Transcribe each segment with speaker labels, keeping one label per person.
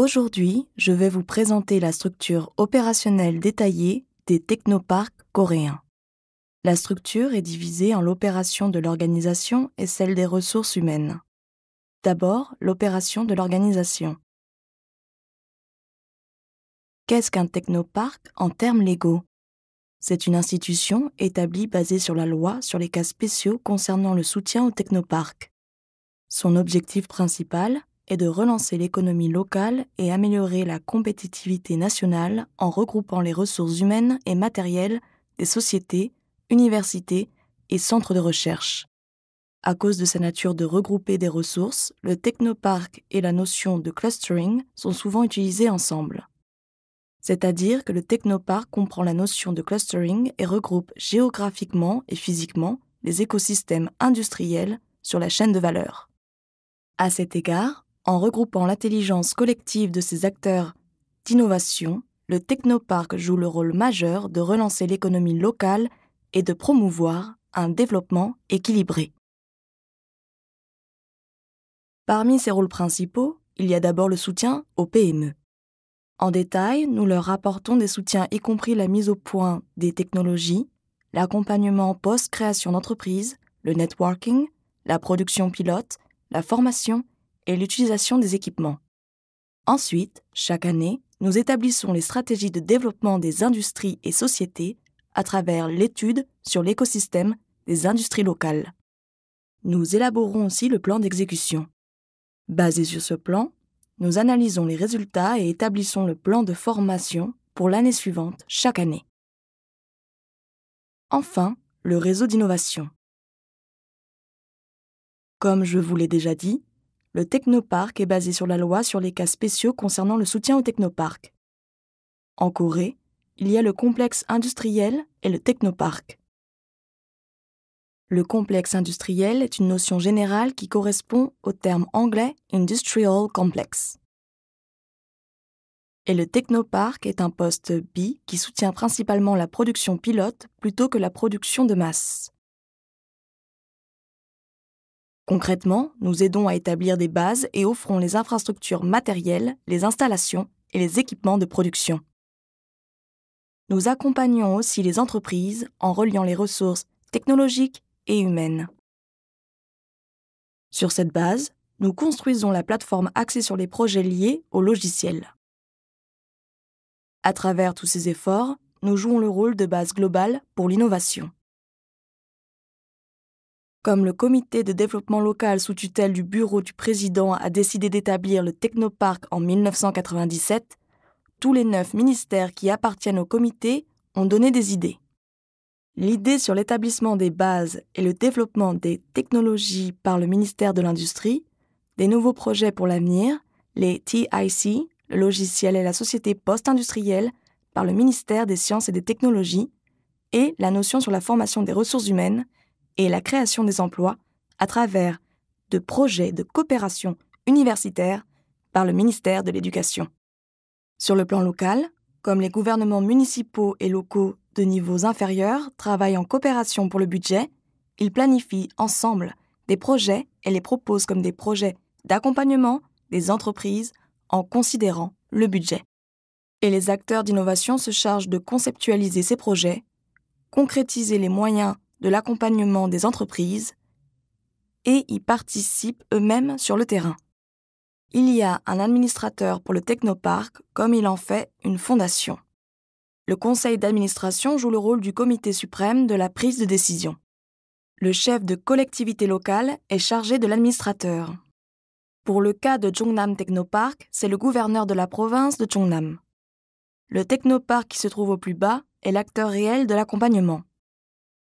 Speaker 1: Aujourd'hui, je vais vous présenter la structure opérationnelle détaillée des
Speaker 2: technoparcs coréens. La structure est divisée en l'opération de l'organisation et celle des ressources humaines. D'abord, l'opération de l'organisation. Qu'est-ce qu'un technoparc en termes légaux C'est une institution établie basée sur la loi sur les cas spéciaux concernant le soutien aux Technoparks. Son objectif principal est de relancer l'économie locale et améliorer la compétitivité nationale en regroupant les ressources humaines et matérielles des sociétés, universités et centres de recherche. À cause de sa nature de regrouper des ressources, le technoparc et la notion de clustering sont souvent utilisés ensemble. C'est-à-dire que le technoparc comprend la notion de clustering et regroupe géographiquement et physiquement les écosystèmes industriels sur la chaîne de valeur. À cet égard, en regroupant l'intelligence collective de ces acteurs d'innovation, le Technoparc joue le rôle majeur de relancer l'économie locale et de promouvoir un développement équilibré. Parmi ses rôles principaux, il y a d'abord le soutien aux PME. En détail, nous leur apportons des soutiens y compris la mise au point des technologies, l'accompagnement post-création d'entreprise, le networking, la production pilote, la formation l'utilisation des équipements. Ensuite, chaque année, nous établissons les stratégies de développement des industries et sociétés à travers l'étude sur l'écosystème des industries locales. Nous élaborons aussi le plan d'exécution. Basé sur ce plan, nous analysons les résultats et établissons le plan de formation pour l'année suivante chaque année. Enfin, le réseau d'innovation. Comme je vous l'ai déjà dit, le technoparc est basé sur la loi sur les cas spéciaux concernant le soutien au technoparc. En Corée, il y a le complexe industriel et le technoparc. Le complexe industriel est une notion générale qui correspond au terme anglais industrial complex. Et le technoparc est un poste B qui soutient principalement la production pilote plutôt que la production de masse. Concrètement, nous aidons à établir des bases et offrons les infrastructures matérielles, les installations et les équipements de production. Nous accompagnons aussi les entreprises en reliant les ressources technologiques et humaines. Sur cette base, nous construisons la plateforme axée sur les projets liés
Speaker 1: au logiciel. À travers tous ces efforts, nous jouons le rôle de base globale pour l'innovation. Comme le comité
Speaker 2: de développement local sous tutelle du bureau du président a décidé d'établir le Technoparc en 1997, tous les neuf ministères qui appartiennent au comité ont donné des idées. L'idée sur l'établissement des bases et le développement des technologies par le ministère de l'Industrie, des nouveaux projets pour l'avenir, les TIC, le logiciel et la société post-industrielle, par le ministère des Sciences et des Technologies, et la notion sur la formation des ressources humaines et la création des emplois à travers de projets de coopération universitaire par le ministère de l'Éducation. Sur le plan local, comme les gouvernements municipaux et locaux de niveaux inférieurs travaillent en coopération pour le budget, ils planifient ensemble des projets et les proposent comme des projets d'accompagnement des entreprises en considérant le budget. Et les acteurs d'innovation se chargent de conceptualiser ces projets, concrétiser les moyens de l'accompagnement des entreprises et y participent eux-mêmes sur le terrain. Il y a un administrateur pour le technoparc comme il en fait une fondation. Le conseil d'administration joue le rôle du comité suprême de la prise de décision. Le chef de collectivité locale est chargé de l'administrateur. Pour le cas de Chungnam Technopark, c'est le gouverneur de la province de Chungnam. Le technoparc qui se trouve au plus bas est l'acteur réel de l'accompagnement.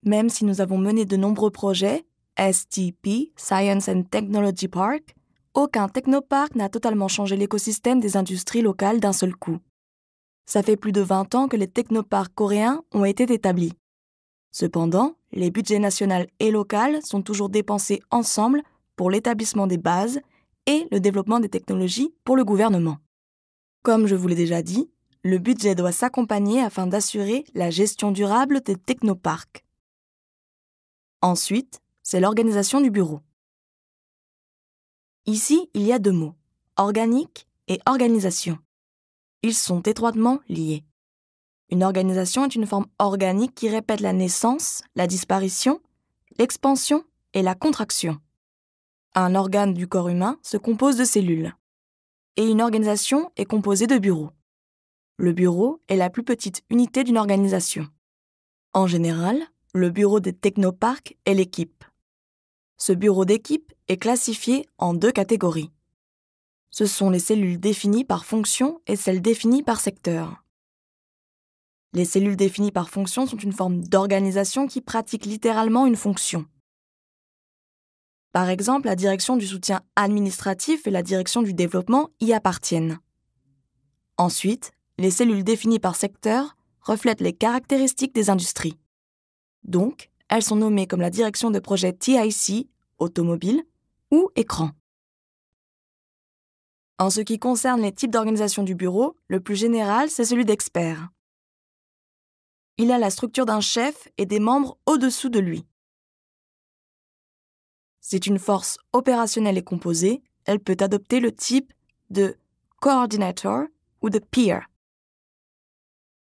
Speaker 2: Même si nous avons mené de nombreux projets, STP, Science and Technology Park, aucun technoparc n'a totalement changé l'écosystème des industries locales d'un seul coup. Ça fait plus de 20 ans que les technoparcs coréens ont été établis. Cependant, les budgets nationaux et locaux sont toujours dépensés ensemble pour l'établissement des bases et le développement des technologies pour le gouvernement. Comme je vous l'ai déjà dit, le budget doit s'accompagner afin d'assurer la gestion durable des technoparcs. Ensuite, c'est l'organisation du bureau. Ici, il y a deux mots, organique et organisation. Ils sont étroitement liés. Une organisation est une forme organique qui répète la naissance, la disparition, l'expansion et la contraction. Un organe du corps humain se compose de cellules. Et une organisation est composée de bureaux. Le bureau est la plus petite unité d'une organisation. En général, le bureau des technoparcs et l'équipe. Ce bureau d'équipe est classifié en deux catégories. Ce sont les cellules définies par fonction et celles définies par secteur. Les cellules définies par fonction sont une forme d'organisation qui pratique littéralement une fonction. Par exemple, la direction du soutien administratif et la direction du développement y appartiennent. Ensuite, les cellules définies par secteur reflètent les caractéristiques des industries. Donc, elles sont nommées comme la direction de projet TIC, automobile, ou écran. En ce qui concerne les types d'organisation du bureau, le plus général, c'est celui d'expert. Il a la structure d'un chef et des membres au-dessous de lui. C'est une force opérationnelle et composée, elle peut adopter le type de coordinator ou de peer.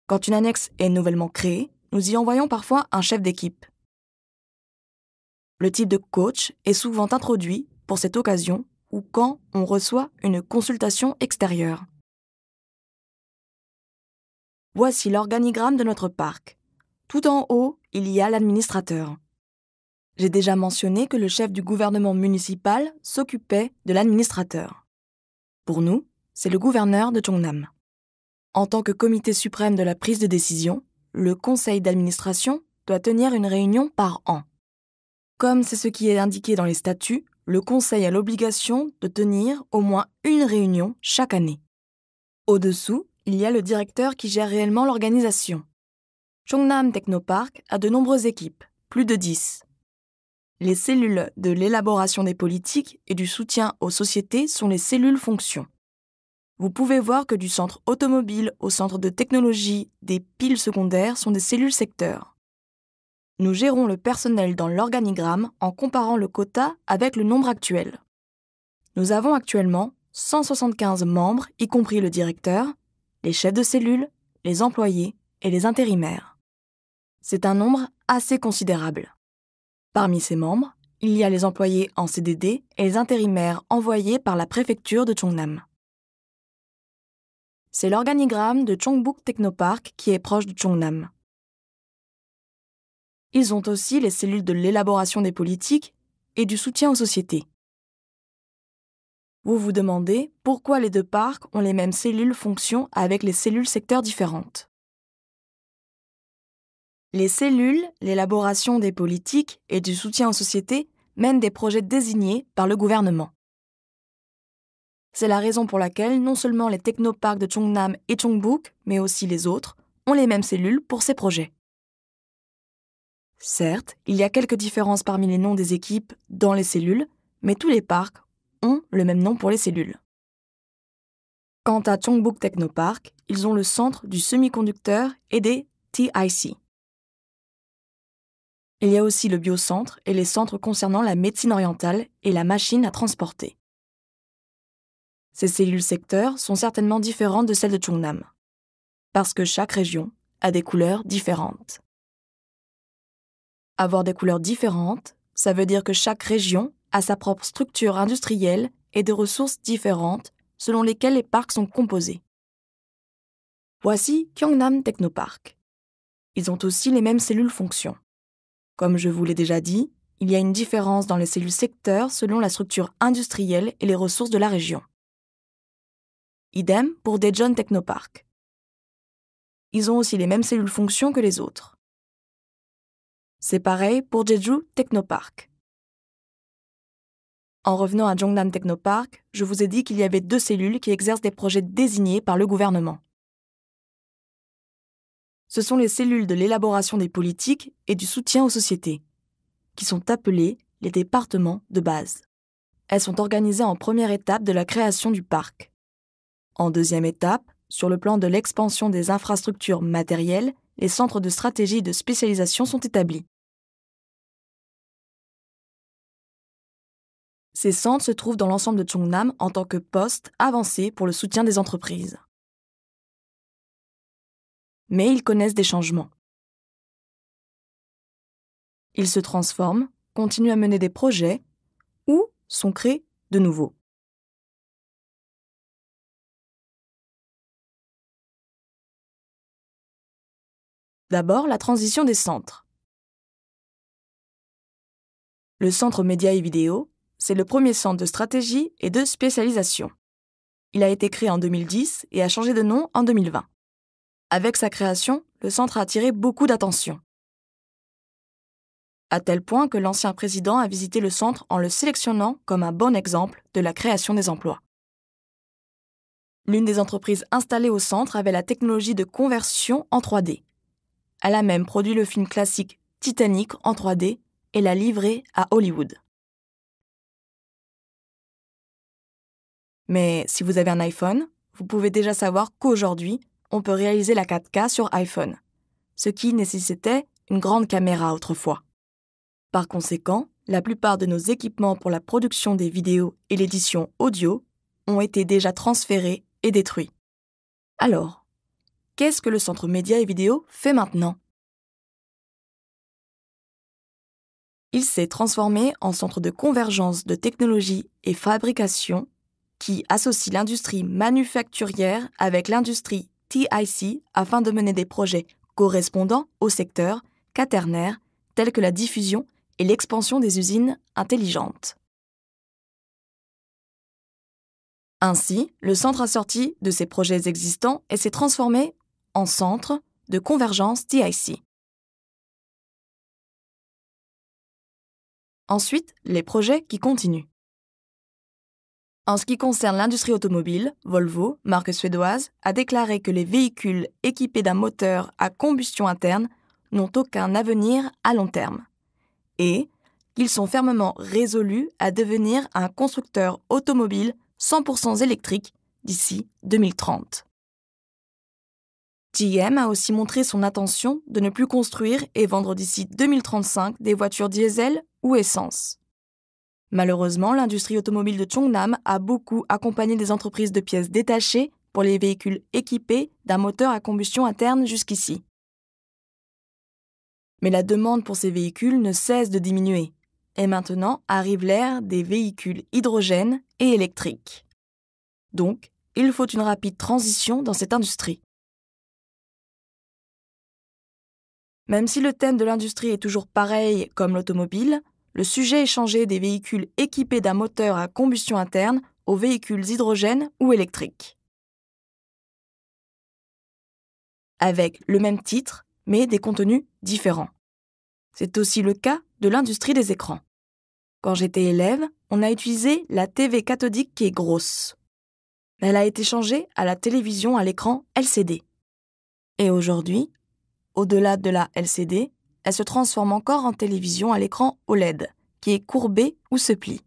Speaker 2: Quand une annexe est nouvellement créée, nous y envoyons parfois un chef d'équipe. Le type de coach est souvent introduit pour cette occasion ou quand on reçoit une consultation extérieure. Voici l'organigramme de notre parc. Tout en haut, il y a l'administrateur. J'ai déjà mentionné que le chef du gouvernement municipal s'occupait de l'administrateur. Pour nous, c'est le gouverneur de Chongnam. En tant que comité suprême de la prise de décision, le conseil d'administration doit tenir une réunion par an. Comme c'est ce qui est indiqué dans les statuts, le conseil a l'obligation de tenir au moins une réunion chaque année. Au-dessous, il y a le directeur qui gère réellement l'organisation. Chongnam Technopark a de nombreuses équipes, plus de 10. Les cellules de l'élaboration des politiques et du soutien aux sociétés sont les cellules fonctions vous pouvez voir que du centre automobile au centre de technologie, des piles secondaires sont des cellules secteurs. Nous gérons le personnel dans l'organigramme en comparant le quota avec le nombre actuel. Nous avons actuellement 175 membres, y compris le directeur, les chefs de cellules, les employés et les intérimaires. C'est un nombre assez considérable. Parmi ces membres, il y a les employés en CDD et les intérimaires envoyés par la préfecture de Chongnam. C'est l'organigramme de Chongbuk Technopark qui est proche de Chongnam. Ils ont aussi les cellules de l'élaboration des politiques et du soutien aux sociétés. Vous vous demandez pourquoi les deux parcs ont les mêmes cellules fonction avec les cellules secteurs différentes. Les cellules, l'élaboration des politiques et du soutien aux sociétés mènent des projets désignés par le gouvernement. C'est la raison pour laquelle non seulement les technoparks de Chongnam et Chongbuk, mais aussi les autres, ont les mêmes cellules pour ces projets. Certes, il y a quelques différences parmi les noms des équipes dans les cellules, mais tous les parcs ont le même nom pour les cellules. Quant à Chongbuk Technopark, ils ont le centre du semi-conducteur et des TIC. Il y a aussi le biocentre et les centres concernant la médecine orientale et la machine à transporter. Ces cellules secteurs sont certainement différentes de celles de Chungnam, parce que chaque région a des couleurs différentes. Avoir des couleurs différentes, ça veut dire que chaque région a sa propre structure industrielle et des ressources différentes selon lesquelles les parcs sont composés. Voici Kyongnam Technopark. Ils ont aussi les mêmes cellules fonctions. Comme je vous l'ai déjà dit, il y a une différence dans les cellules secteurs selon la structure industrielle et les ressources de la région.
Speaker 1: Idem pour Daejeon Technopark. Ils ont aussi les mêmes cellules fonction que les autres. C'est pareil pour Jeju Technopark.
Speaker 2: En revenant à Jongnam Technopark, je vous ai dit qu'il y avait deux cellules qui exercent des projets désignés par le gouvernement. Ce sont les cellules de l'élaboration des politiques et du soutien aux sociétés, qui sont appelées les départements de base. Elles sont organisées en première étape de la création du parc. En deuxième étape, sur le plan de l'expansion des infrastructures matérielles, les centres de stratégie
Speaker 1: de spécialisation sont établis. Ces centres se trouvent dans l'ensemble de Chungnam en tant que poste avancé pour le soutien des entreprises. Mais ils connaissent des changements. Ils se transforment, continuent à mener des projets ou sont créés de nouveaux. D'abord, la transition des centres. Le centre média et
Speaker 2: vidéo, c'est le premier centre de stratégie et de spécialisation. Il a été créé en 2010 et a changé de nom en 2020. Avec sa création, le centre a attiré beaucoup d'attention. À tel point que l'ancien président a visité le centre en le sélectionnant comme un bon exemple de la création des emplois. L'une des entreprises installées au centre avait la technologie de conversion en 3D. Elle a même
Speaker 1: produit le film classique Titanic en 3D et l'a livré à Hollywood. Mais si vous avez un iPhone, vous
Speaker 2: pouvez déjà savoir qu'aujourd'hui, on peut réaliser la 4K sur iPhone, ce qui nécessitait une grande caméra autrefois. Par conséquent, la plupart de nos équipements pour la production des vidéos et l'édition audio ont été déjà transférés et
Speaker 1: détruits. Alors, qu'est-ce que le Centre Média et Vidéo fait maintenant Il s'est transformé en centre de
Speaker 2: convergence de technologie et fabrication qui associe l'industrie manufacturière avec l'industrie TIC afin de mener des projets correspondants au secteur quaternaire tels que la diffusion et l'expansion des usines intelligentes. Ainsi, le centre a sorti de ses projets existants et s'est transformé en centre de convergence TIC.
Speaker 1: Ensuite, les projets qui continuent. En ce qui concerne l'industrie automobile, Volvo, marque
Speaker 2: suédoise, a déclaré que les véhicules équipés d'un moteur à combustion interne n'ont aucun avenir à long terme. Et qu'ils sont fermement résolus à devenir un constructeur automobile 100% électrique d'ici 2030. GM a aussi montré son intention de ne plus construire et vendre d'ici 2035 des voitures diesel ou essence. Malheureusement, l'industrie automobile de Chongnam a beaucoup accompagné des entreprises de pièces détachées pour les véhicules équipés d'un moteur à combustion interne jusqu'ici. Mais la demande pour ces véhicules ne cesse de diminuer. Et maintenant arrive l'ère
Speaker 1: des véhicules hydrogène et électriques. Donc, il faut une rapide transition dans cette industrie.
Speaker 2: Même si le thème de l'industrie est toujours pareil comme l'automobile, le sujet est changé des véhicules équipés d'un moteur à combustion interne aux véhicules hydrogène ou électriques.
Speaker 1: Avec le même titre, mais des contenus différents. C'est aussi le cas de l'industrie des écrans. Quand j'étais élève,
Speaker 2: on a utilisé la TV cathodique qui est grosse. Elle a été changée à la télévision à l'écran LCD. Et aujourd'hui, au-delà de la LCD, elle se transforme encore en télévision à l'écran OLED, qui est courbé ou se plie.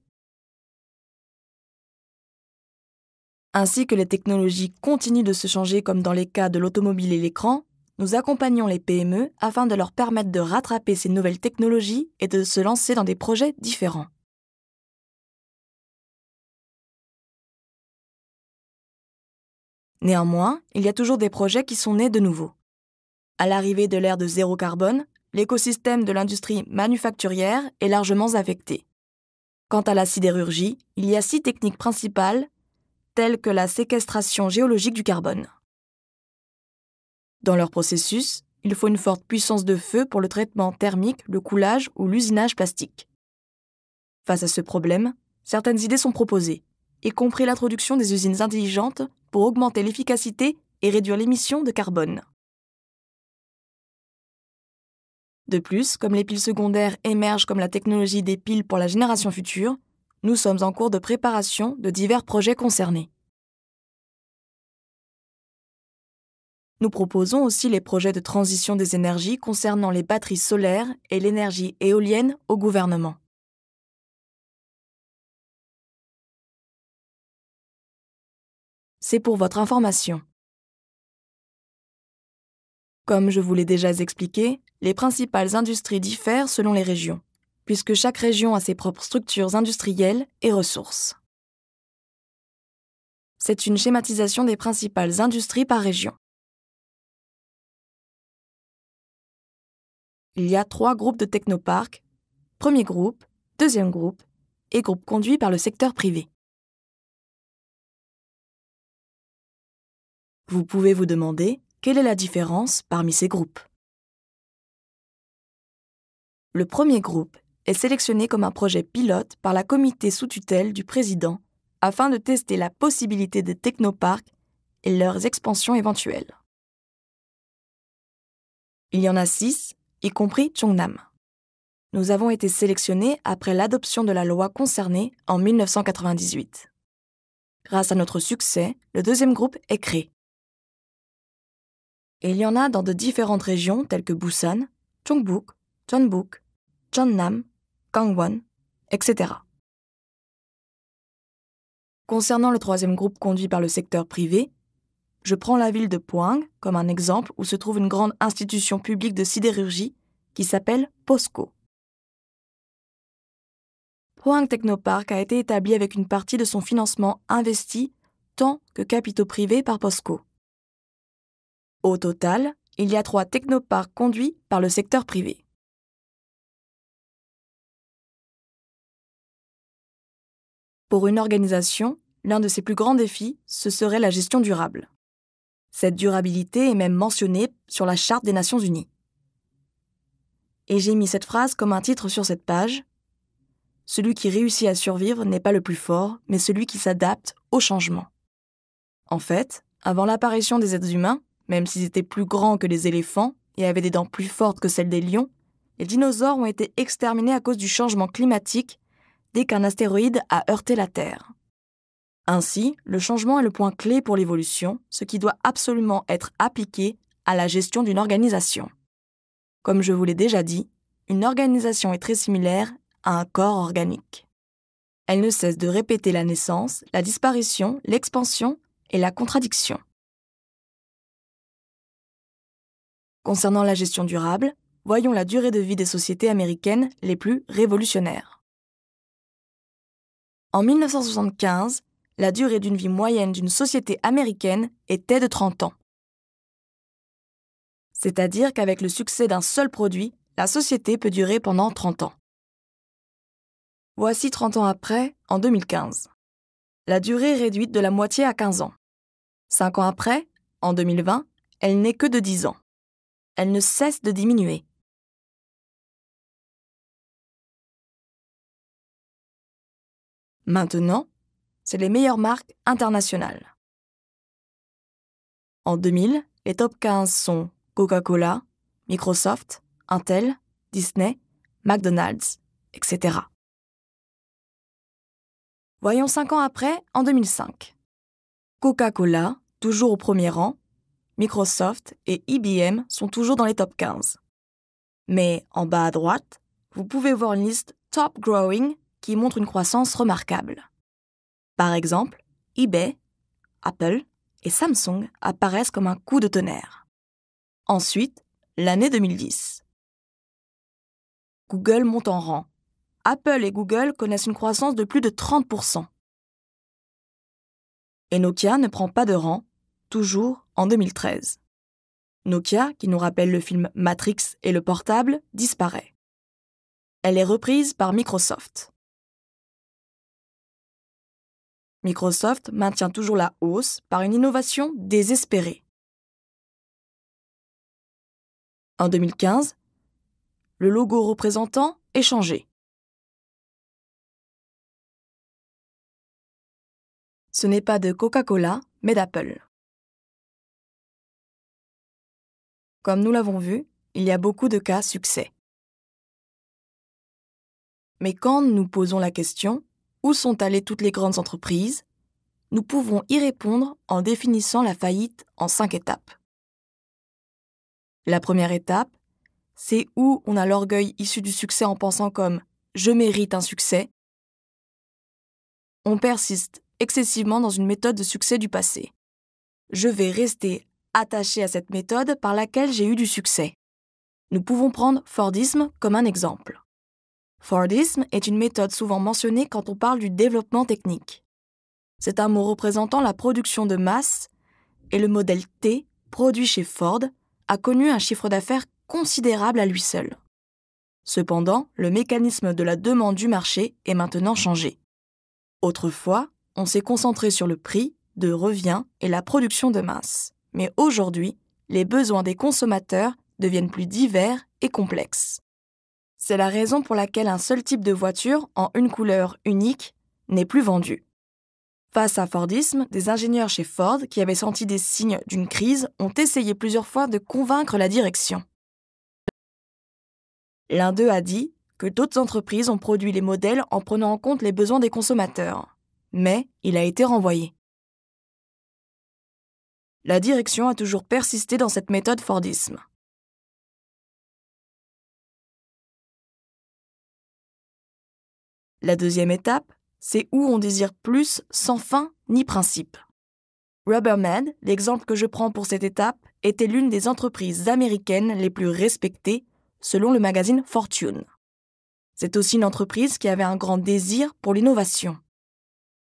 Speaker 2: Ainsi que les technologies continuent de se changer comme dans les cas de l'automobile et l'écran, nous accompagnons les PME afin de leur
Speaker 1: permettre de rattraper ces nouvelles technologies et de se lancer dans des projets différents. Néanmoins, il y a toujours des projets qui sont nés de nouveau. À l'arrivée de l'ère de zéro
Speaker 2: carbone, l'écosystème de l'industrie manufacturière est largement affecté. Quant à la sidérurgie, il y a six techniques principales, telles que la séquestration géologique du carbone. Dans leur processus, il faut une forte puissance de feu pour le traitement thermique, le coulage ou l'usinage plastique. Face à ce problème, certaines idées sont proposées, y compris l'introduction des usines intelligentes pour augmenter l'efficacité et réduire l'émission de carbone. De plus, comme les piles secondaires émergent comme la technologie des piles pour la génération future, nous sommes en cours de préparation de divers projets concernés. Nous proposons aussi les projets de transition des énergies concernant
Speaker 1: les batteries solaires et l'énergie éolienne au gouvernement. C'est pour votre information. Comme je vous l'ai déjà expliqué,
Speaker 2: les principales industries diffèrent selon les régions, puisque chaque région a ses propres structures
Speaker 1: industrielles et ressources. C'est une schématisation des principales industries par région. Il y a trois groupes de technoparcs, premier groupe, deuxième groupe et groupe conduit par le secteur privé. Vous pouvez vous demander quelle est la différence parmi ces groupes
Speaker 2: Le premier groupe est sélectionné comme un projet pilote par la comité sous tutelle du président afin de tester la possibilité des technoparks et leurs expansions éventuelles. Il y en a six, y compris Chongnam. Nous avons été sélectionnés après l'adoption de la loi concernée en 1998. Grâce à notre succès, le deuxième groupe est créé. Et il y en a dans de différentes régions telles que Busan, Chongbuk, Jeonbuk, Jeonnam, Gangwon, etc. Concernant le troisième groupe conduit par le secteur privé, je prends la ville de Poang comme un exemple où se trouve une grande institution publique de sidérurgie qui s'appelle POSCO. Poang Technopark a été établi avec une partie de son financement investi tant que capitaux privés par
Speaker 1: POSCO. Au total, il y a trois technoparcs conduits par le secteur privé. Pour une organisation, l'un de ses plus grands défis, ce serait la gestion durable.
Speaker 2: Cette durabilité est même mentionnée sur la Charte des Nations Unies. Et j'ai mis cette phrase comme un titre sur cette page. Celui qui réussit à survivre n'est pas le plus fort, mais celui qui s'adapte au changement. En fait, avant l'apparition des êtres humains, même s'ils étaient plus grands que les éléphants et avaient des dents plus fortes que celles des lions, les dinosaures ont été exterminés à cause du changement climatique dès qu'un astéroïde a heurté la Terre. Ainsi, le changement est le point clé pour l'évolution, ce qui doit absolument être appliqué à la gestion d'une organisation. Comme je vous l'ai déjà dit, une organisation est très similaire à un corps organique. Elle ne cesse de répéter la naissance, la disparition, l'expansion et la contradiction.
Speaker 1: Concernant la gestion durable, voyons la durée de vie des sociétés américaines les plus révolutionnaires.
Speaker 2: En 1975, la durée d'une vie moyenne d'une société américaine était de 30 ans. C'est-à-dire qu'avec le succès d'un seul produit, la société peut durer pendant 30 ans. Voici 30 ans après, en 2015. La durée est réduite de la moitié à 15 ans. 5 ans
Speaker 1: après, en 2020, elle n'est que de 10 ans elle ne cesse de diminuer. Maintenant, c'est les meilleures marques internationales.
Speaker 2: En 2000, les top 15 sont Coca-Cola, Microsoft, Intel, Disney, McDonald's, etc. Voyons 5 ans après, en 2005. Coca-Cola, toujours au premier rang, Microsoft et IBM sont toujours dans les top 15. Mais en bas à droite, vous pouvez voir une liste Top Growing qui montre une croissance remarquable. Par exemple, eBay, Apple et Samsung apparaissent comme un coup de tonnerre. Ensuite, l'année 2010.
Speaker 1: Google monte en rang. Apple et Google connaissent une croissance de plus de 30%. Et Nokia ne prend pas de rang,
Speaker 2: toujours en 2013. Nokia, qui nous rappelle le film Matrix et le
Speaker 1: portable, disparaît. Elle est reprise par Microsoft. Microsoft maintient toujours la hausse par une innovation désespérée. En 2015, le logo représentant est changé. Ce n'est pas de Coca-Cola, mais d'Apple. Comme nous l'avons vu, il y a beaucoup de cas succès. Mais quand nous posons la question
Speaker 2: Où sont allées toutes les grandes entreprises nous pouvons y répondre en définissant la faillite en cinq étapes. La première étape, c'est où on a l'orgueil issu du succès en pensant comme ⁇ je mérite un succès ⁇ On persiste excessivement dans une méthode de succès du passé. Je vais rester Attaché à cette méthode par laquelle j'ai eu du succès. Nous pouvons prendre Fordisme comme un exemple. Fordisme est une méthode souvent mentionnée quand on parle du développement technique. C'est un mot représentant la production de masse et le modèle T, produit chez Ford, a connu un chiffre d'affaires considérable à lui seul. Cependant, le mécanisme de la demande du marché est maintenant changé. Autrefois, on s'est concentré sur le prix, de revient et la production de masse mais aujourd'hui, les besoins des consommateurs deviennent plus divers et complexes. C'est la raison pour laquelle un seul type de voiture en une couleur unique n'est plus vendu. Face à Fordisme, des ingénieurs chez Ford qui avaient senti des signes d'une crise ont essayé plusieurs fois de convaincre la direction. L'un d'eux a dit que d'autres entreprises ont produit les modèles en prenant en compte les besoins des consommateurs. Mais il a été renvoyé.
Speaker 1: La direction a toujours persisté dans cette méthode Fordisme. La deuxième étape, c'est où on désire plus sans fin ni principe. Rubberman,
Speaker 2: l'exemple que je prends pour cette étape, était l'une des entreprises américaines les plus respectées, selon le magazine Fortune. C'est aussi une entreprise qui avait un grand désir pour l'innovation.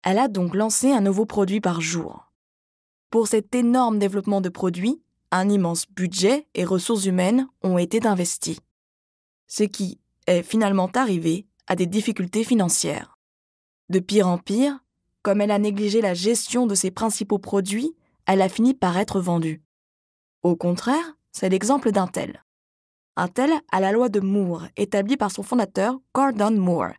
Speaker 2: Elle a donc lancé un nouveau produit par jour. Pour cet énorme développement de produits, un immense budget et ressources humaines ont été investis, ce qui est finalement arrivé à des difficultés financières. De pire en pire, comme elle a négligé la gestion de ses principaux produits, elle a fini par être vendue. Au contraire, c'est l'exemple d'un tel. Un tel à la loi de Moore, établie par son fondateur Gordon Moore.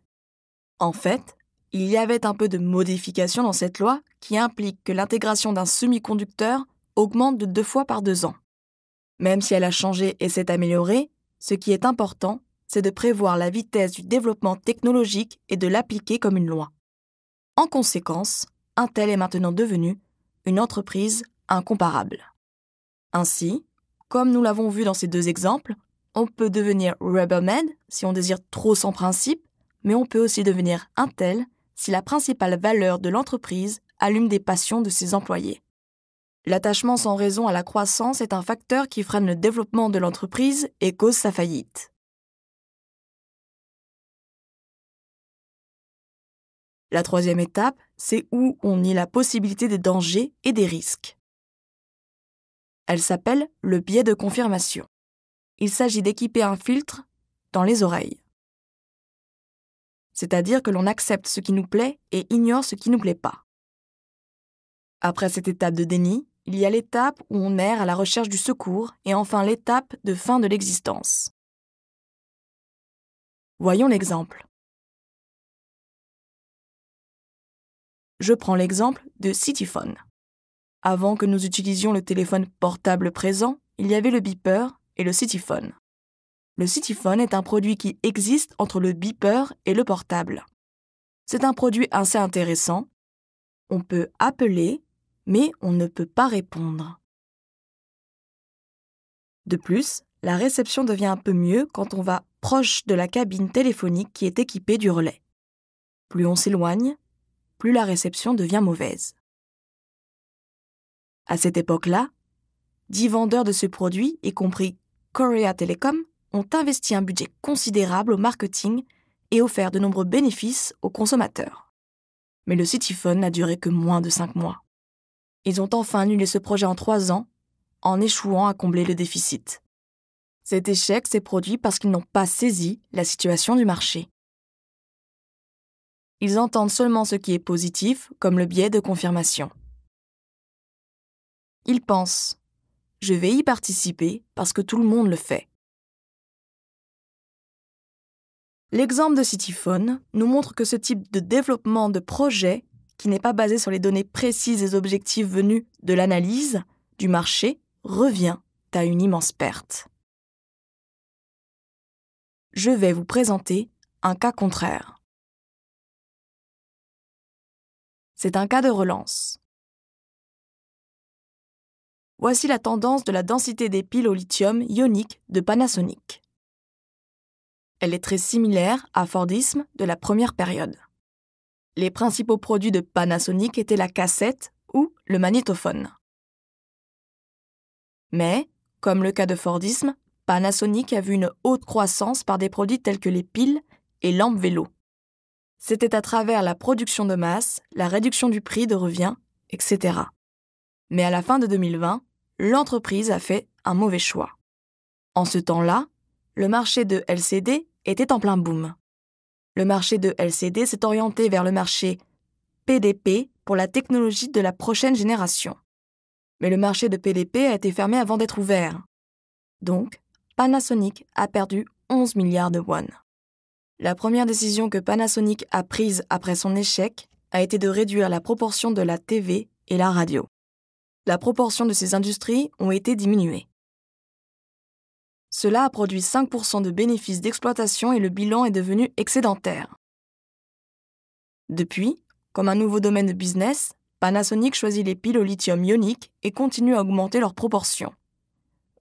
Speaker 2: En fait, il y avait un peu de modification dans cette loi qui implique que l'intégration d'un semi-conducteur augmente de deux fois par deux ans. Même si elle a changé et s'est améliorée, ce qui est important, c'est de prévoir la vitesse du développement technologique et de l'appliquer comme une loi. En conséquence, Intel est maintenant devenu une entreprise incomparable. Ainsi, comme nous l'avons vu dans ces deux exemples, on peut devenir Rubberman si on désire trop sans principe, mais on peut aussi devenir Intel si la principale valeur de l'entreprise allume des passions de ses employés. L'attachement
Speaker 1: sans raison à la croissance est un facteur qui freine le développement de l'entreprise et cause sa faillite. La troisième étape, c'est où on nie la possibilité des dangers et des risques.
Speaker 2: Elle s'appelle le biais de confirmation. Il s'agit d'équiper un filtre dans les oreilles c'est-à-dire que l'on accepte ce qui nous plaît et ignore ce qui ne nous plaît pas. Après cette étape de déni, il y a
Speaker 1: l'étape où on erre à la recherche du secours et enfin l'étape de fin de l'existence. Voyons l'exemple. Je prends l'exemple de Citiphone. Avant que nous utilisions
Speaker 2: le téléphone portable présent, il y avait le beeper et le Citiphone. Le cityphone est un produit qui existe entre le beeper et le portable. C'est un produit assez intéressant. On peut appeler, mais on ne peut pas répondre. De plus, la réception devient un peu mieux quand on va proche de la cabine téléphonique qui est équipée du relais. Plus on s'éloigne, plus la réception devient mauvaise. À cette époque-là, dix vendeurs de ce produit, y compris Korea Telecom, ont investi un budget considérable au marketing et offert de nombreux bénéfices aux consommateurs. Mais le Cityphone n'a duré que moins de cinq mois. Ils ont enfin annulé ce projet en 3 ans, en échouant à combler le déficit. Cet échec s'est produit parce qu'ils n'ont pas saisi la situation du marché. Ils entendent seulement ce qui est positif, comme le biais de confirmation. Ils pensent ⁇ Je vais y participer parce que tout le monde le fait ⁇ L'exemple de Citiphone nous montre que ce type de développement de projet, qui n'est pas basé sur les données précises et objectives venues de l'analyse,
Speaker 1: du marché, revient à une immense perte. Je vais vous présenter un cas contraire. C'est un cas de relance. Voici la tendance de la densité des piles au lithium ionique de Panasonic.
Speaker 2: Elle est très similaire à Fordisme de la première période. Les principaux produits de Panasonic étaient la cassette ou le magnétophone. Mais, comme le cas de Fordisme, Panasonic a vu une haute croissance par des produits tels que les piles et lampes vélo. C'était à travers la production de masse, la réduction du prix de revient, etc. Mais à la fin de 2020, l'entreprise a fait un mauvais choix. En ce temps-là, le marché de LCD était en plein boom. Le marché de LCD s'est orienté vers le marché PDP pour la technologie de la prochaine génération. Mais le marché de PDP a été fermé avant d'être ouvert. Donc, Panasonic a perdu 11 milliards de won. La première décision que Panasonic a prise après son échec a été de réduire la proportion de la TV et la radio. La proportion de ces industries ont été diminuées. Cela a produit 5% de bénéfices d'exploitation et le bilan est devenu excédentaire. Depuis, comme un nouveau domaine de business, Panasonic choisit les piles au lithium ionique et continue à augmenter leurs proportions.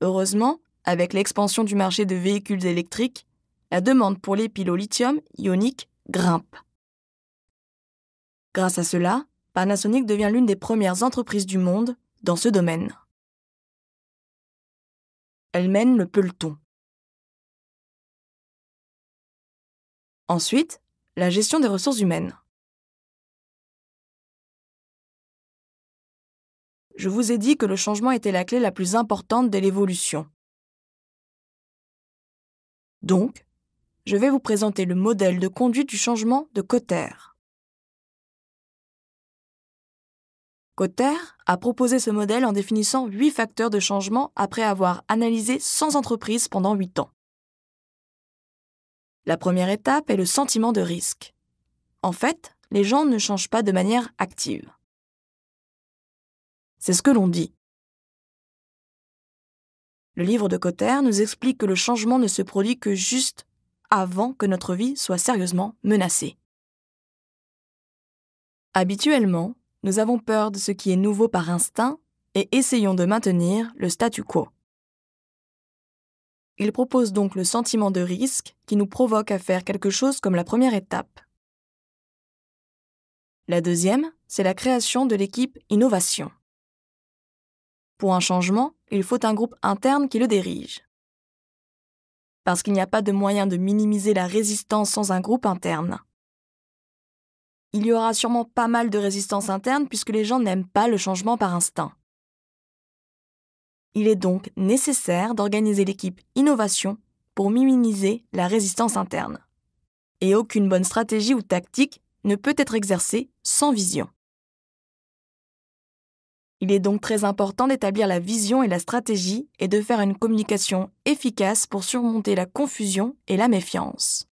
Speaker 2: Heureusement, avec l'expansion du marché de véhicules électriques, la demande pour les piles au lithium ionique grimpe.
Speaker 1: Grâce à cela, Panasonic devient l'une des premières entreprises du monde dans ce domaine. Elle mène le peloton. Ensuite, la gestion des ressources humaines. Je vous ai dit que le changement était la clé la plus importante de l'évolution.
Speaker 2: Donc, je vais vous présenter le modèle de conduite du changement de Cotter. Cotter a proposé ce modèle en définissant 8 facteurs de changement après avoir analysé 100 entreprises pendant 8 ans. La première étape est le sentiment de risque. En fait, les gens
Speaker 1: ne changent pas de manière active. C'est ce que l'on dit. Le livre de Cotter nous explique que le changement ne se produit que
Speaker 2: juste avant que notre vie soit sérieusement menacée. Habituellement, nous avons peur de ce qui est nouveau par instinct et essayons de maintenir le statu quo. Il propose donc le sentiment de risque qui nous provoque à faire quelque chose comme la première étape. La deuxième, c'est la création de l'équipe innovation. Pour un changement, il faut un groupe interne qui le dirige. Parce qu'il n'y a pas de moyen de minimiser la résistance sans un groupe interne il y aura sûrement pas mal de résistance interne puisque les gens n'aiment pas le changement par instinct. Il est donc nécessaire d'organiser l'équipe innovation pour minimiser la résistance interne. Et aucune bonne stratégie ou tactique ne peut être exercée sans vision. Il est donc très important d'établir la vision et la stratégie et de faire une communication efficace pour surmonter la confusion
Speaker 1: et la méfiance.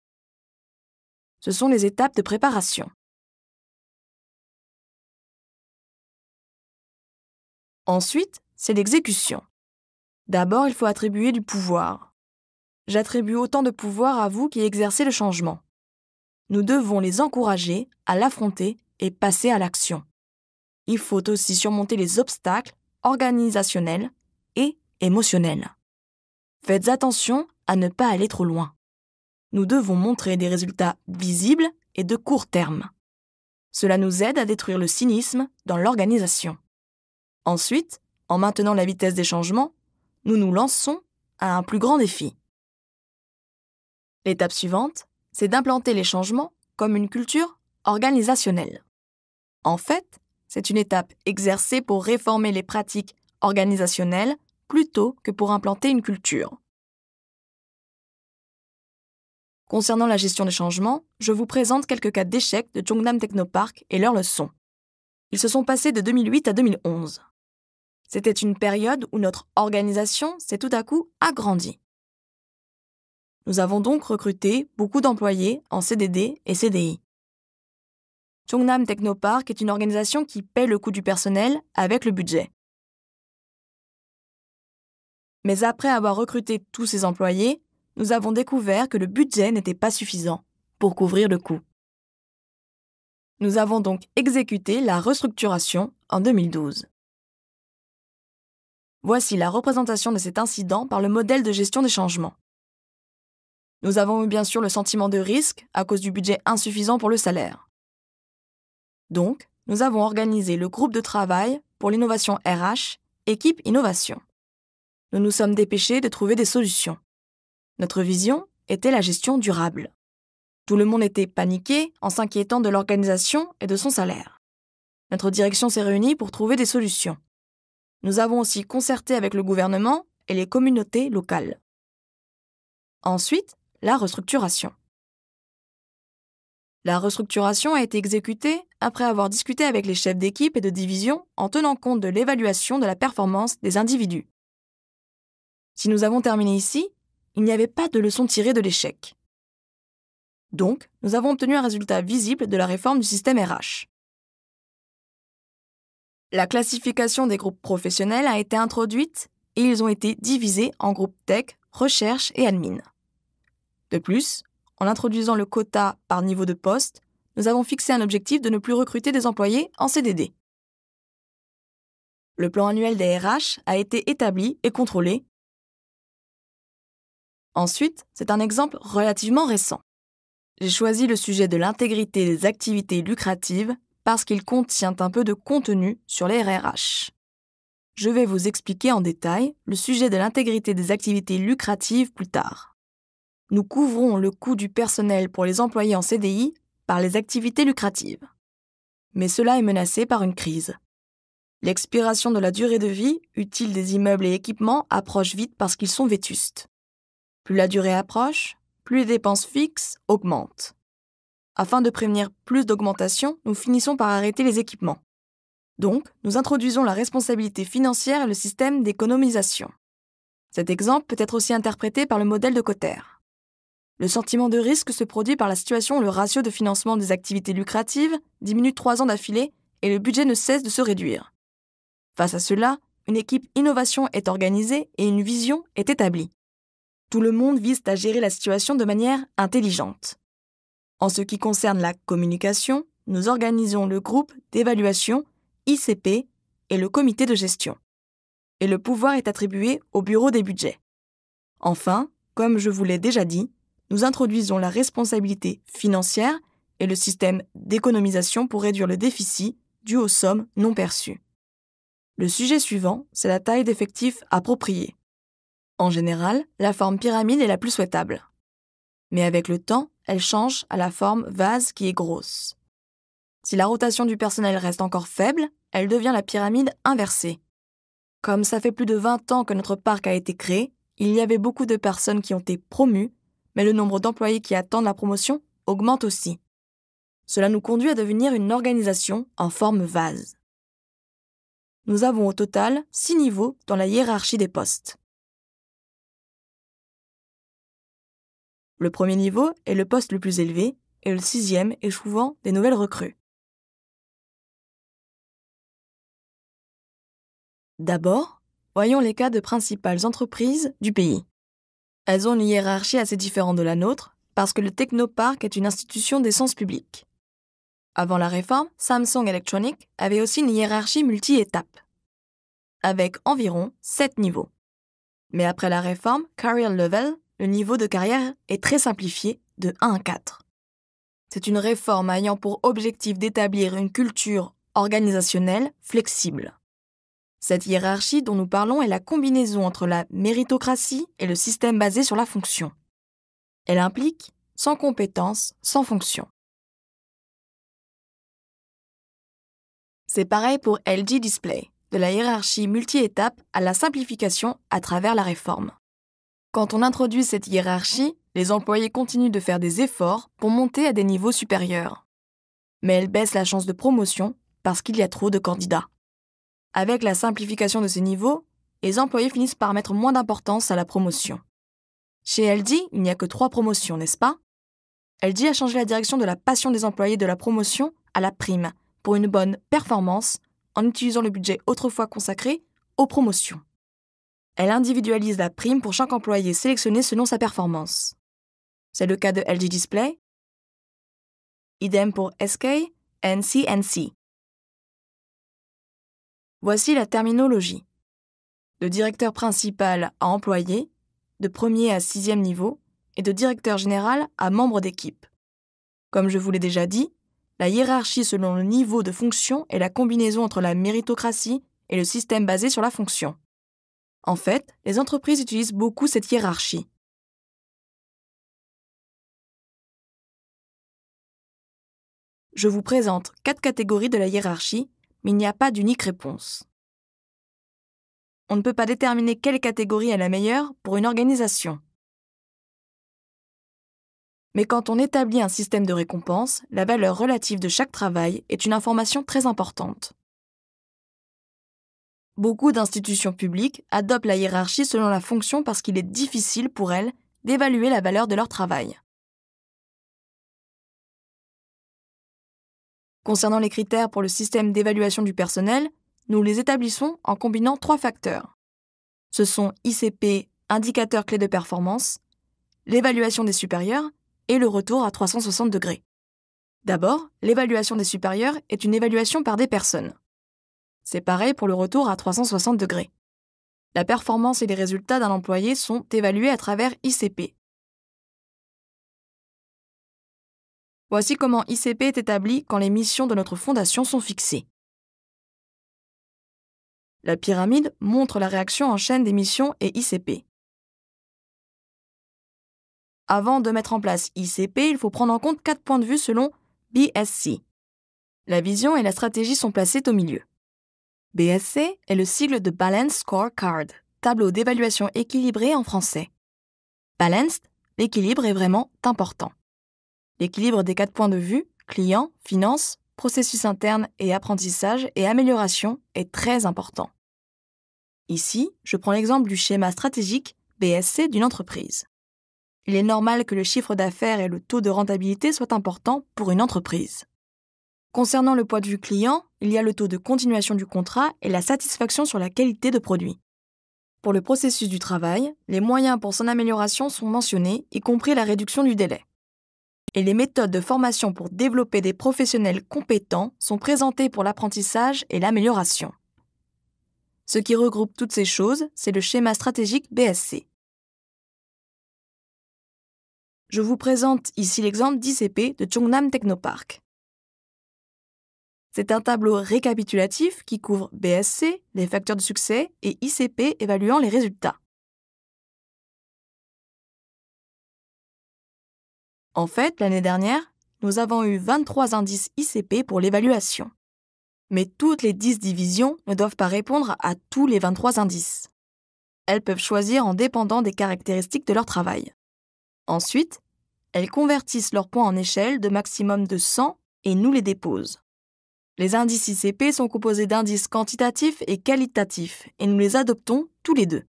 Speaker 1: Ce sont les étapes de préparation. Ensuite, c'est l'exécution. D'abord, il faut attribuer du pouvoir. J'attribue autant
Speaker 2: de pouvoir à vous qui exercez le changement. Nous devons les encourager à l'affronter et passer à l'action. Il faut aussi surmonter les obstacles organisationnels et émotionnels. Faites attention à ne pas aller trop loin. Nous devons montrer des résultats visibles et de court terme. Cela nous aide à détruire le cynisme dans l'organisation. Ensuite, en maintenant la vitesse des changements, nous nous lançons à un plus grand défi. L'étape suivante, c'est d'implanter les changements comme une culture organisationnelle. En fait, c'est une étape exercée pour réformer les pratiques organisationnelles plutôt que pour implanter une culture. Concernant la gestion des changements, je vous présente quelques cas d'échecs de Chungnam Technopark et leurs leçons. Ils se sont passés de 2008 à 2011. C'était une période où notre organisation s'est tout à coup agrandie. Nous avons donc recruté beaucoup d'employés en CDD et CDI. Chungnam Technopark est une organisation qui paie le coût du personnel avec le budget. Mais après avoir recruté tous ces employés, nous avons découvert que le budget n'était pas suffisant pour couvrir le coût. Nous avons donc exécuté la restructuration en 2012. Voici la représentation de cet incident par le modèle de gestion des changements. Nous avons eu bien sûr le sentiment de risque à cause du budget insuffisant pour le salaire. Donc, nous avons organisé le groupe de travail pour l'innovation RH, équipe innovation. Nous nous sommes dépêchés de trouver des solutions. Notre vision était la gestion durable. Tout le monde était paniqué en s'inquiétant de l'organisation et de son salaire. Notre direction s'est réunie pour trouver des solutions. Nous avons aussi concerté avec le gouvernement et les communautés locales. Ensuite, la restructuration. La restructuration a été exécutée après avoir discuté avec les chefs d'équipe et de division en tenant compte de l'évaluation de la performance des individus. Si nous avons terminé ici, il n'y avait pas de leçon tirée de l'échec. Donc, nous avons obtenu un résultat visible de la réforme du système RH. La classification des groupes professionnels a été introduite et ils ont été divisés en groupes tech, recherche et admin. De plus, en introduisant le quota par niveau de poste, nous avons fixé un objectif de ne plus recruter des employés en CDD. Le plan annuel des RH a été établi et contrôlé. Ensuite, c'est un exemple relativement récent. J'ai choisi le sujet de l'intégrité des activités lucratives parce qu'il contient un peu de contenu sur les RRH. Je vais vous expliquer en détail le sujet de l'intégrité des activités lucratives plus tard. Nous couvrons le coût du personnel pour les employés en CDI par les activités lucratives. Mais cela est menacé par une crise. L'expiration de la durée de vie utile des immeubles et équipements approche vite parce qu'ils sont vétustes. Plus la durée approche, plus les dépenses fixes augmentent. Afin de prévenir plus d'augmentation, nous finissons par arrêter les équipements. Donc, nous introduisons la responsabilité financière et le système d'économisation. Cet exemple peut être aussi interprété par le modèle de Cotter. Le sentiment de risque se produit par la situation où le ratio de financement des activités lucratives diminue trois ans d'affilée et le budget ne cesse de se réduire. Face à cela, une équipe innovation est organisée et une vision est établie. Tout le monde vise à gérer la situation de manière intelligente. En ce qui concerne la communication, nous organisons le groupe d'évaluation ICP et le comité de gestion. Et le pouvoir est attribué au bureau des budgets. Enfin, comme je vous l'ai déjà dit, nous introduisons la responsabilité financière et le système d'économisation pour réduire le déficit dû aux sommes non perçues. Le sujet suivant, c'est la taille d'effectifs appropriée. En général, la forme pyramide est la plus souhaitable. Mais avec le temps, elle change à la forme vase qui est grosse. Si la rotation du personnel reste encore faible, elle devient la pyramide inversée. Comme ça fait plus de 20 ans que notre parc a été créé, il y avait beaucoup de personnes qui ont été promues, mais le nombre d'employés qui attendent la promotion augmente aussi. Cela nous conduit à devenir une
Speaker 1: organisation en forme vase. Nous avons au total 6 niveaux dans la hiérarchie des postes. Le premier niveau est le poste le plus élevé et le sixième est souvent des nouvelles recrues. D'abord, voyons les cas de principales entreprises du pays. Elles ont une hiérarchie assez différente de
Speaker 2: la nôtre parce que le Technopark est une institution d'essence publique. Avant la réforme, Samsung Electronic avait aussi une hiérarchie multi-étapes, avec environ sept niveaux. Mais après la réforme, Carrier Level le niveau de carrière est très simplifié de 1 à 4. C'est une réforme ayant pour objectif d'établir une culture organisationnelle flexible. Cette hiérarchie dont nous parlons est la combinaison entre la méritocratie et le système basé sur la fonction.
Speaker 1: Elle implique sans compétences, sans fonction. C'est pareil pour LG Display, de la hiérarchie multi étapes à
Speaker 2: la simplification à travers la réforme. Quand on introduit cette hiérarchie, les employés continuent de faire des efforts pour monter à des niveaux supérieurs. Mais elles baissent la chance de promotion parce qu'il y a trop de candidats. Avec la simplification de ces niveaux, les employés finissent par mettre moins d'importance à la promotion. Chez Aldi, il n'y a que trois promotions, n'est-ce pas Aldi a changé la direction de la passion des employés de la promotion à la prime pour une bonne performance en utilisant le budget autrefois consacré aux promotions. Elle individualise la prime pour chaque employé sélectionné selon sa performance.
Speaker 1: C'est le cas de LG Display. Idem pour SK, NCNC. Voici la terminologie.
Speaker 2: De directeur principal à employé, de premier à sixième niveau, et de directeur général à membre d'équipe. Comme je vous l'ai déjà dit, la hiérarchie selon le niveau de fonction est la combinaison entre la méritocratie et le système basé sur la fonction.
Speaker 1: En fait, les entreprises utilisent beaucoup cette hiérarchie. Je vous présente quatre catégories de la hiérarchie, mais il n'y a pas d'unique réponse. On ne
Speaker 2: peut pas déterminer quelle catégorie est la meilleure pour une organisation. Mais quand on établit un système de récompense, la valeur relative de chaque travail est une information très importante. Beaucoup d'institutions publiques
Speaker 1: adoptent la hiérarchie selon la fonction parce qu'il est difficile pour elles d'évaluer la valeur de leur travail. Concernant les critères pour le système d'évaluation du personnel, nous les établissons en combinant trois facteurs.
Speaker 2: Ce sont ICP, indicateur clé de performance, l'évaluation des supérieurs et le retour à 360 degrés. D'abord, l'évaluation des supérieurs est une évaluation par des personnes. C'est pareil pour le retour à 360 degrés. La performance et les résultats d'un employé sont évalués à travers ICP.
Speaker 1: Voici comment ICP est établi quand les missions de notre fondation sont fixées. La pyramide montre la réaction en chaîne des missions et ICP. Avant
Speaker 2: de mettre en place ICP, il faut prendre en compte quatre points de vue selon BSC. La vision et la stratégie sont placées au milieu. BSC est le sigle de Balanced Scorecard, tableau d'évaluation équilibré en français. Balanced, l'équilibre est vraiment important. L'équilibre des quatre points de vue, client, finance, processus interne et apprentissage et amélioration est très important. Ici, je prends l'exemple du schéma stratégique BSC d'une entreprise. Il est normal que le chiffre d'affaires et le taux de rentabilité soient importants pour une entreprise. Concernant le poids de vue client, il y a le taux de continuation du contrat et la satisfaction sur la qualité de produit. Pour le processus du travail, les moyens pour son amélioration sont mentionnés, y compris la réduction du délai. Et les méthodes de formation pour développer des professionnels compétents sont présentées pour l'apprentissage et l'amélioration. Ce qui regroupe toutes ces choses,
Speaker 1: c'est le schéma stratégique BSC. Je vous présente ici l'exemple d'ICP de Chungnam Technopark. C'est un tableau récapitulatif qui couvre BSC, les facteurs de succès, et ICP évaluant les résultats. En fait, l'année dernière, nous avons eu 23 indices ICP pour l'évaluation.
Speaker 2: Mais toutes les 10 divisions ne doivent pas répondre à tous les 23 indices. Elles peuvent choisir en dépendant des caractéristiques de leur travail. Ensuite, elles convertissent leurs points en échelle de maximum de 100 et nous les déposent. Les indices ICP sont composés d'indices quantitatifs et qualitatifs, et nous les adoptons
Speaker 1: tous les deux.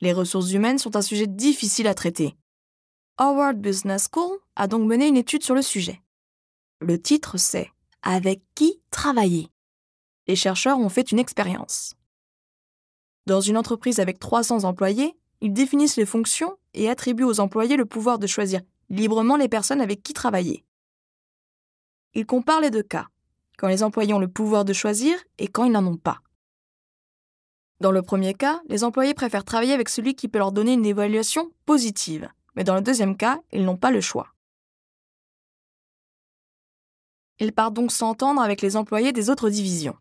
Speaker 1: Les ressources humaines sont un sujet difficile à traiter. Howard Business School a donc mené une étude sur le
Speaker 2: sujet. Le titre, c'est Avec qui travailler Les chercheurs ont fait une expérience. Dans une entreprise avec 300 employés, ils définissent les fonctions et attribuent aux employés le pouvoir de choisir librement les personnes avec qui travailler. Il compare les deux cas, quand les employés ont le pouvoir de choisir et quand ils n'en ont pas. Dans le premier cas, les employés préfèrent travailler avec celui qui peut leur donner une évaluation positive, mais dans le deuxième cas, ils n'ont pas le choix. Ils part donc s'entendre avec les employés des autres divisions.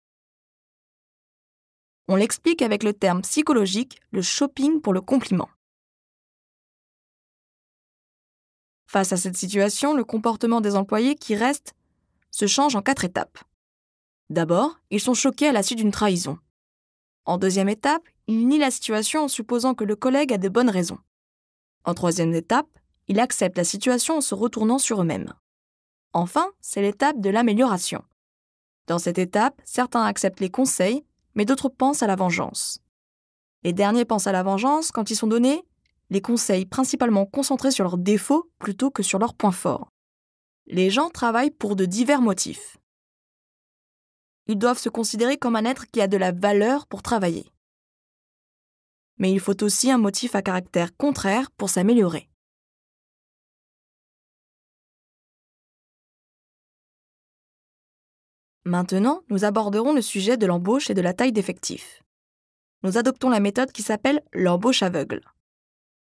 Speaker 1: On l'explique avec le terme psychologique, le shopping pour le compliment. Face à cette situation, le comportement des
Speaker 2: employés qui restent se changent en quatre étapes. D'abord, ils sont choqués à la suite d'une trahison. En deuxième étape, ils nient la situation en supposant que le collègue a de bonnes raisons. En troisième étape, ils acceptent la situation en se retournant sur eux-mêmes. Enfin, c'est l'étape de l'amélioration. Dans cette étape, certains acceptent les conseils, mais d'autres pensent à la vengeance. Les derniers pensent à la vengeance quand ils sont donnés les conseils principalement concentrés sur leurs défauts plutôt que sur leurs points forts les gens travaillent pour de divers motifs. Ils doivent se considérer comme un
Speaker 1: être qui a de la valeur pour travailler. Mais il faut aussi un motif à caractère contraire pour s'améliorer. Maintenant, nous aborderons le sujet de l'embauche
Speaker 2: et de la taille d'effectifs. Nous adoptons la méthode qui s'appelle l'embauche aveugle.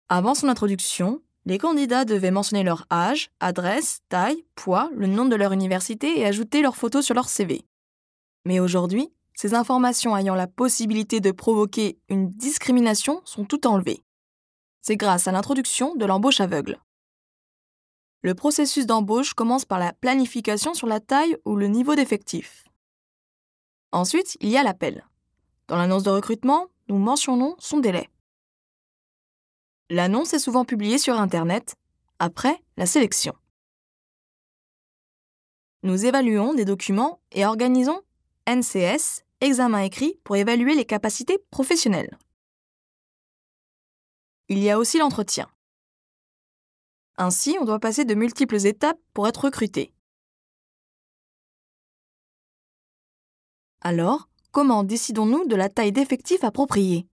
Speaker 2: Avant son introduction, les candidats devaient mentionner leur âge, adresse, taille, poids, le nom de leur université et ajouter leur photo sur leur CV. Mais aujourd'hui, ces informations ayant la possibilité de provoquer une discrimination sont toutes enlevées. C'est grâce à l'introduction de l'embauche aveugle. Le processus d'embauche commence par la planification sur la taille ou le niveau d'effectif. Ensuite, il y a l'appel. Dans l'annonce de recrutement, nous mentionnons son délai. L'annonce est souvent publiée sur Internet après la sélection. Nous évaluons des documents et organisons NCS, examen écrit, pour évaluer les capacités professionnelles. Il y
Speaker 1: a aussi l'entretien. Ainsi, on doit passer de multiples étapes pour être recruté. Alors, comment décidons-nous de la taille d'effectif appropriée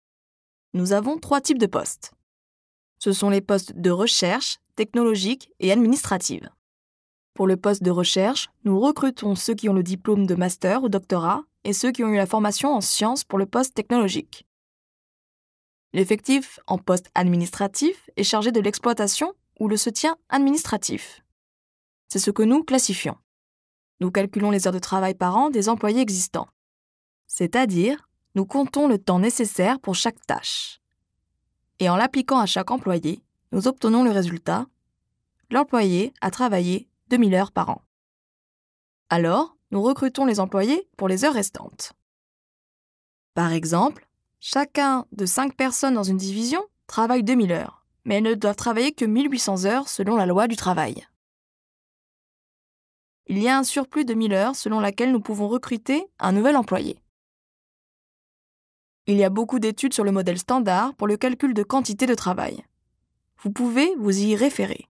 Speaker 1: Nous avons trois types de postes
Speaker 2: ce sont les postes de recherche, technologique et administrative. Pour le poste de recherche, nous recrutons ceux qui ont le diplôme de master ou doctorat et ceux qui ont eu la formation en sciences pour le poste technologique. L'effectif en poste administratif est chargé de l'exploitation ou le soutien administratif. C'est ce que nous classifions. Nous calculons les heures de travail par an des employés existants. C'est-à-dire, nous comptons le temps nécessaire pour chaque tâche et en l'appliquant à chaque employé, nous obtenons le résultat l'employé a travaillé 2000 heures par an. Alors, nous recrutons les employés pour les heures restantes. Par exemple, chacun de 5 personnes dans une division travaille 2000 heures, mais elles ne doivent travailler que 1800 heures selon la loi du travail. Il y a un surplus de 1000 heures selon laquelle nous pouvons recruter un nouvel employé. Il y a beaucoup d'études sur le modèle standard pour le calcul de quantité de travail. Vous pouvez vous y référer.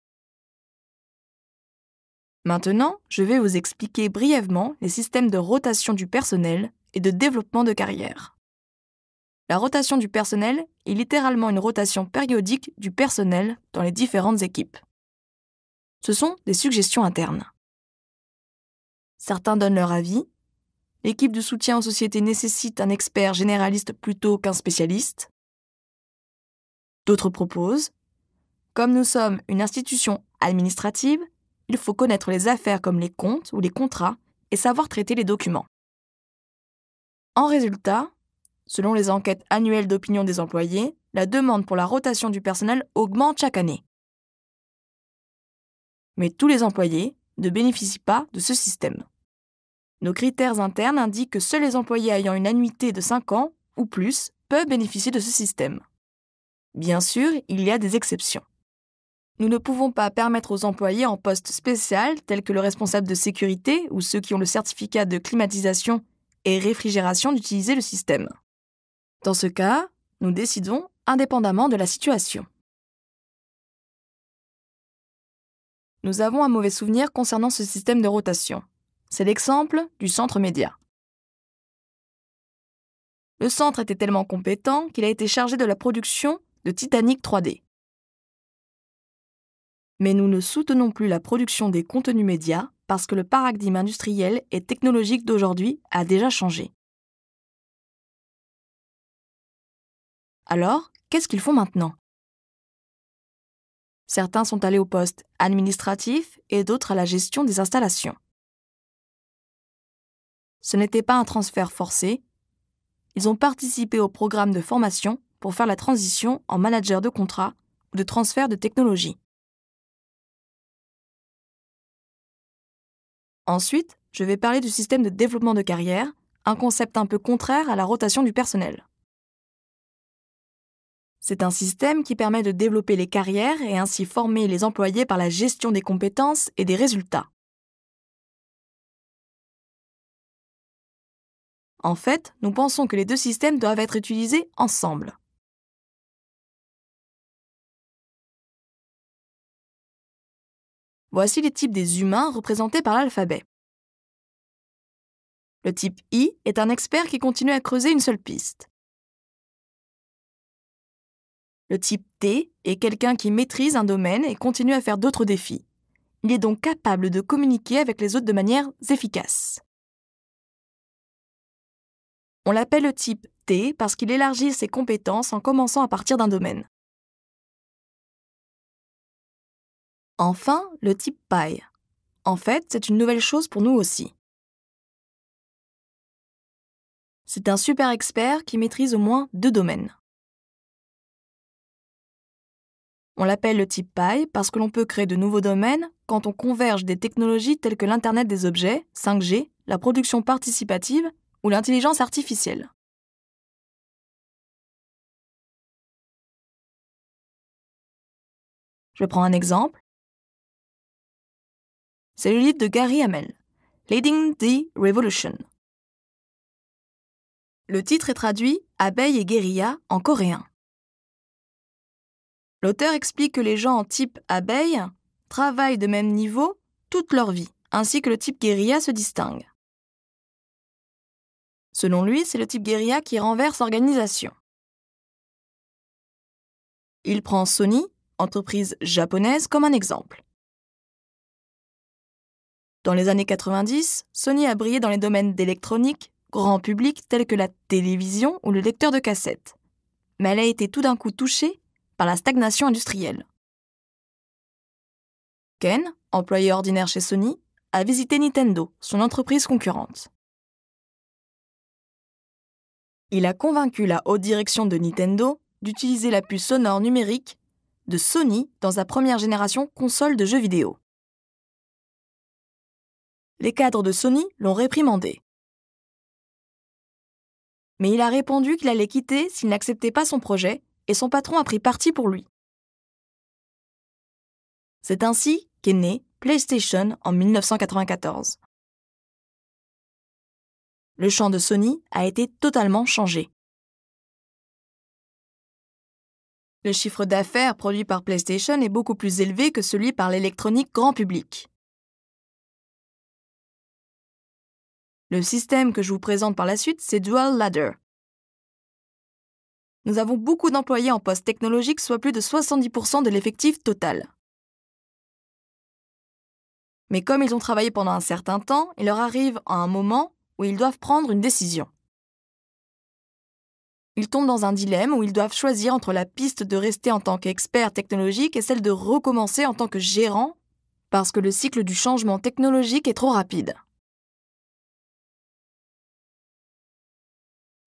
Speaker 2: Maintenant, je vais vous expliquer brièvement les systèmes de rotation du personnel et de développement de carrière. La rotation du personnel est littéralement une rotation périodique du personnel dans les différentes équipes. Ce sont des suggestions internes. Certains donnent leur avis, L'équipe de soutien aux sociétés nécessite un expert généraliste plutôt qu'un spécialiste. D'autres proposent Comme nous sommes une institution administrative, il faut connaître les affaires comme les comptes ou les contrats et savoir traiter les documents. En résultat, selon les enquêtes annuelles d'opinion des employés, la demande pour la rotation du personnel augmente chaque année. Mais tous les employés ne bénéficient pas de ce système. Nos critères internes indiquent que seuls les employés ayant une annuité de 5 ans ou plus peuvent bénéficier de ce système. Bien sûr, il y a des exceptions. Nous ne pouvons pas permettre aux employés en poste spécial, tels que le responsable de sécurité ou ceux qui ont le certificat de climatisation et réfrigération, d'utiliser
Speaker 1: le système. Dans ce cas, nous décidons indépendamment de la situation. Nous avons un mauvais souvenir concernant ce système de rotation. C'est l'exemple du centre média.
Speaker 2: Le centre était tellement compétent qu'il a été chargé de la production de Titanic 3D. Mais nous ne soutenons plus la production des contenus médias
Speaker 1: parce que le paradigme industriel et technologique d'aujourd'hui a déjà changé. Alors, qu'est-ce qu'ils font maintenant Certains sont allés au poste administratif et d'autres à la gestion
Speaker 2: des installations. Ce n'était pas un transfert forcé. Ils ont participé au programme de formation pour faire la transition en manager de contrat
Speaker 1: ou de transfert de technologie. Ensuite, je vais parler du système de développement de carrière, un concept un peu contraire
Speaker 2: à la rotation du personnel. C'est un système qui permet de
Speaker 1: développer les carrières et ainsi former les employés par la gestion des compétences et des résultats. En fait, nous pensons que les deux systèmes doivent être utilisés ensemble. Voici les types des humains représentés par l'alphabet. Le type I est un expert qui continue à creuser une seule piste. Le type T
Speaker 2: est quelqu'un qui maîtrise un domaine et continue à faire d'autres défis. Il est donc capable de communiquer avec les autres de manière efficace. On l'appelle le type T parce qu'il élargit ses compétences en commençant à partir d'un domaine.
Speaker 1: Enfin, le type Pi. En fait, c'est une nouvelle chose pour nous aussi. C'est un super expert qui maîtrise au moins deux domaines.
Speaker 2: On l'appelle le type Pi parce que l'on peut créer de nouveaux domaines quand on converge des technologies
Speaker 1: telles que l'Internet des objets, 5G, la production participative ou l'intelligence artificielle. Je prends un exemple. C'est le livre de Gary Hamel, Leading the Revolution. Le titre est traduit Abeille et guérilla en coréen.
Speaker 2: L'auteur explique que les gens en type abeille travaillent de même niveau toute leur vie,
Speaker 1: ainsi que le type guérilla se distingue. Selon lui, c'est le type guérilla qui renverse l'organisation. Il prend Sony, entreprise japonaise, comme un exemple.
Speaker 2: Dans les années 90, Sony a brillé dans les domaines d'électronique, grand public tels que la télévision ou le lecteur de cassettes. Mais elle a été tout d'un coup touchée par la stagnation
Speaker 1: industrielle. Ken, employé ordinaire chez Sony, a visité Nintendo, son entreprise concurrente
Speaker 2: il a convaincu la haute direction de Nintendo d'utiliser la puce sonore numérique
Speaker 1: de Sony dans sa première génération console de jeux vidéo. Les cadres de Sony l'ont réprimandé.
Speaker 2: Mais il a répondu qu'il allait quitter s'il n'acceptait pas son projet et son patron a pris parti pour lui.
Speaker 1: C'est ainsi qu'est né PlayStation en 1994 le champ de Sony a été totalement changé. Le chiffre d'affaires
Speaker 2: produit par PlayStation est beaucoup plus élevé que celui par l'électronique grand public.
Speaker 1: Le système que je vous présente par la suite, c'est Dual Ladder. Nous avons beaucoup d'employés en poste technologique, soit plus de 70% de l'effectif total. Mais comme ils ont
Speaker 2: travaillé pendant un certain temps, il leur arrive à un moment où ils doivent prendre une décision. Ils tombent dans un dilemme où ils doivent choisir entre la piste de rester en tant qu'expert technologique et celle de recommencer en tant que gérant, parce que le cycle du changement technologique
Speaker 1: est trop rapide.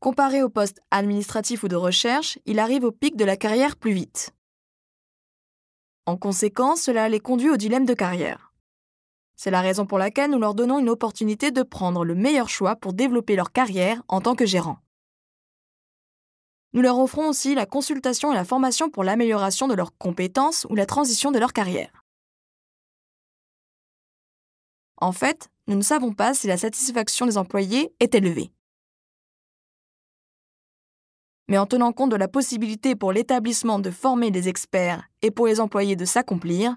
Speaker 1: Comparé au poste administratif ou de recherche, il arrive au pic de la carrière plus vite.
Speaker 2: En conséquence, cela les conduit au dilemme de carrière. C'est la raison pour laquelle nous leur donnons une opportunité de prendre le meilleur choix pour développer leur carrière en tant que gérant.
Speaker 1: Nous leur offrons aussi la consultation et la formation pour l'amélioration de leurs compétences ou la transition de leur carrière.
Speaker 2: En fait, nous ne savons pas si la satisfaction des employés est élevée. Mais en tenant compte de la possibilité pour l'établissement de former des experts et pour les employés de s'accomplir,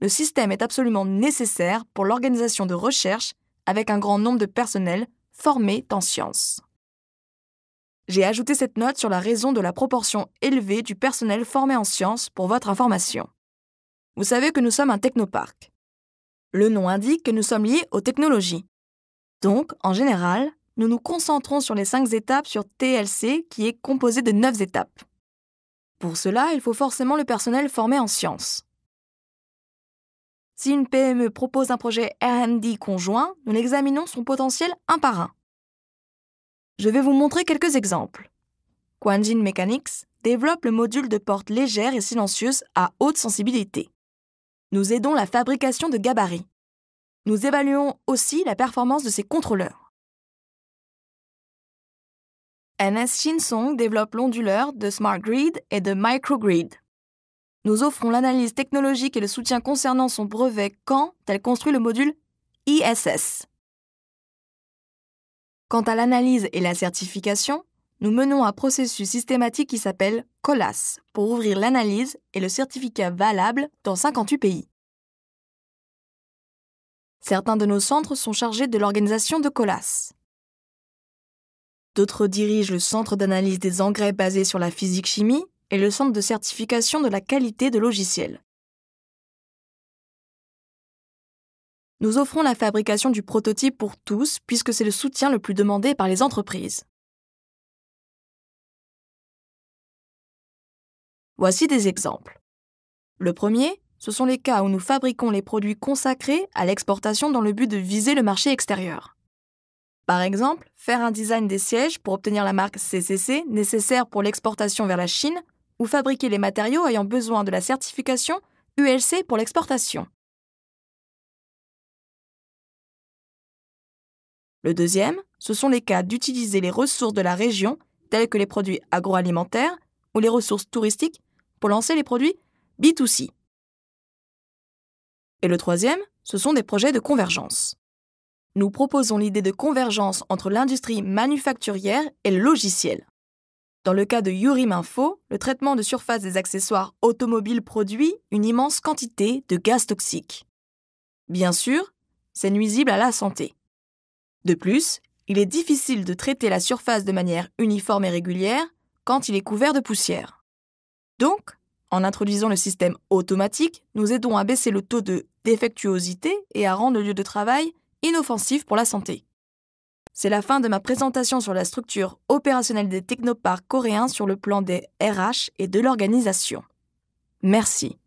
Speaker 2: le système est absolument nécessaire pour l'organisation de recherche avec un grand nombre de personnels formés en sciences. J'ai ajouté cette note sur la raison de la proportion élevée du personnel formé en sciences pour votre information. Vous savez que nous sommes un technoparc. Le nom indique que nous sommes liés aux technologies. Donc, en général, nous nous concentrons sur les cinq étapes sur TLC qui est composé de 9 étapes. Pour cela, il faut forcément le personnel formé en sciences. Si une PME propose un projet RD conjoint, nous l'examinons son potentiel un par un. Je vais vous montrer quelques exemples. Quanjin Mechanics développe le module de porte légère et silencieuse
Speaker 1: à haute sensibilité. Nous aidons la fabrication de gabarits. Nous évaluons aussi la performance de ses contrôleurs.
Speaker 2: NS Shinsong développe l'onduleur de Smart Grid et de Microgrid. Nous offrons l'analyse technologique et le soutien concernant son brevet quand elle construit le module ISS. Quant à l'analyse et la certification, nous menons un processus systématique qui s'appelle COLAS pour ouvrir l'analyse et le certificat valable dans 58 pays. Certains de nos centres sont chargés de l'organisation de COLAS. D'autres dirigent le centre d'analyse des engrais basé sur la physique-chimie et le Centre de certification de la qualité de logiciels. Nous offrons la
Speaker 1: fabrication du prototype pour tous puisque c'est le soutien le plus demandé par les entreprises. Voici des exemples. Le premier, ce sont les cas où nous fabriquons les produits consacrés à l'exportation dans le
Speaker 2: but de viser le marché extérieur. Par exemple, faire un design des sièges pour obtenir la marque CCC nécessaire pour l'exportation vers la Chine ou fabriquer les matériaux ayant besoin de la
Speaker 1: certification ULC pour l'exportation. Le deuxième, ce sont les cas d'utiliser les ressources de la
Speaker 2: région, telles que les produits agroalimentaires ou les ressources touristiques, pour lancer les produits B2C. Et le troisième, ce sont des projets de convergence. Nous proposons l'idée de convergence entre l'industrie manufacturière et le logiciel. Dans le cas de Yurim le traitement de surface des accessoires automobiles produit une immense quantité de gaz toxiques. Bien sûr, c'est nuisible à la santé. De plus, il est difficile de traiter la surface de manière uniforme et régulière quand il est couvert de poussière. Donc, en introduisant le système automatique, nous aidons à baisser le taux de défectuosité et à rendre le lieu de travail inoffensif pour la santé. C'est la fin de ma présentation sur la structure
Speaker 1: opérationnelle des technoparcs coréens sur le plan des RH et de l'organisation. Merci.